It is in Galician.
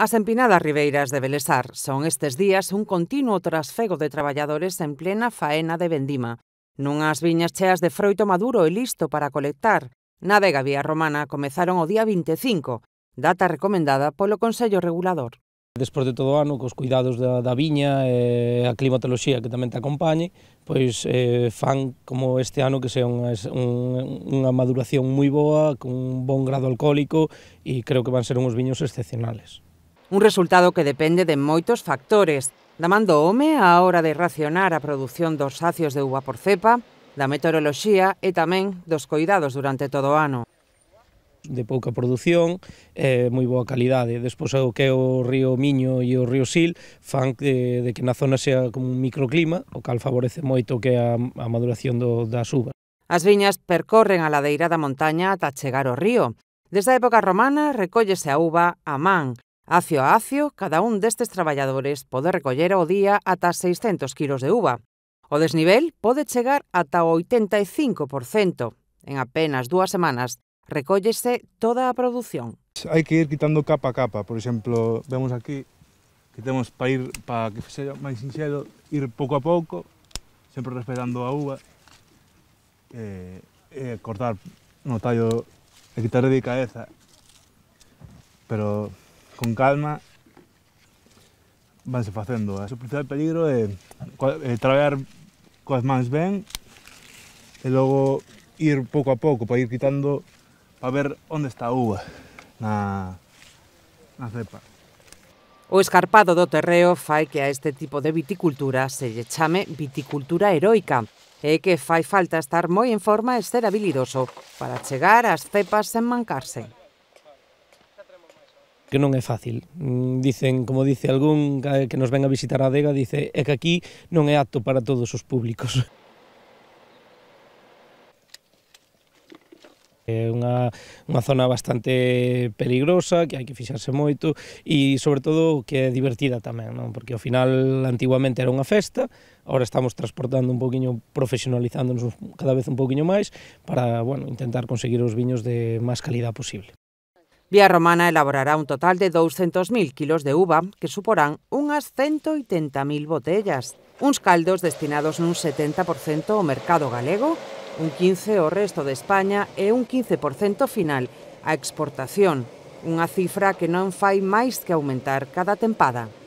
As empinadas ribeiras de Belesar son estes días un continuo trasfego de traballadores en plena faena de vendima, nunhas viñas cheas de froito maduro e listo para colectar. Na Vega Vía Romana comezaron o día 25, data recomendada polo Consello Regulador. Despois de todo o ano, cos cuidados da, da viña e a climatoloxía que tamén te acompañe, pois eh, fan como este ano que sea unha, unha maduración moi boa, con un bon grado alcohólico e creo que van ser uns viños excepcionales. Un resultado que depende de moitos factores, da mando home á hora de racionar a produción dos sacios de uva por cepa, da meteoroloxía e tamén dos coidados durante todo o ano de pouca produción e eh, moi boa calidade. Despois o que é o río Miño e o río Sil fan de, de que na zona sea como un microclima, o cal favorece moito que a, a maduración do, das As viñas percorren a ladeira da montaña ata chegar ao río. Desde a época romana recóllese a uva a man, Acio a acio, cada un destes traballadores pode recoller ao día ata 600 kilos de uva. O desnivel pode chegar ata o 85%. En apenas dúas semanas recóllese toda a produción. Hai que ir quitando capa a capa. Por exemplo, vemos aquí que temos para ir para que sexa máis sinxelo, ir pouco a pouco, sempre respetando a uva, e, e cortar no tallo e quitar de caeza. Pero con calma, vanse facendo. O principal peligro é, é traballar coas mans ben e logo ir pouco a pouco para ir quitando para ver onde está a uva na, na cepa. O escarpado do terreo fai que a este tipo de viticultura se lle chame viticultura heroica, e que fai falta estar moi en forma e ser habilidoso para chegar ás cepas sen mancarse que non é fácil. Mm, dicen, como dice algún que nos ven a visitar a adega, dice, é que aquí non é apto para todos os públicos. É unha, unha zona bastante peligrosa, que hai que fixarse moito e, sobre todo, que é divertida tamén, non? porque ao final antiguamente era unha festa, ahora estamos transportando un poquinho, profesionalizándonos cada vez un poquinho máis para bueno, intentar conseguir os viños de máis calidad posible. Vía Romana elaborará un total de 200.000 kilos de uva, que suporán unhas 180.000 botellas, uns caldos destinados nun 70% ao mercado galego, un 15% ao resto de España e un 15% final á exportación, unha cifra que non fai máis que aumentar cada tempada.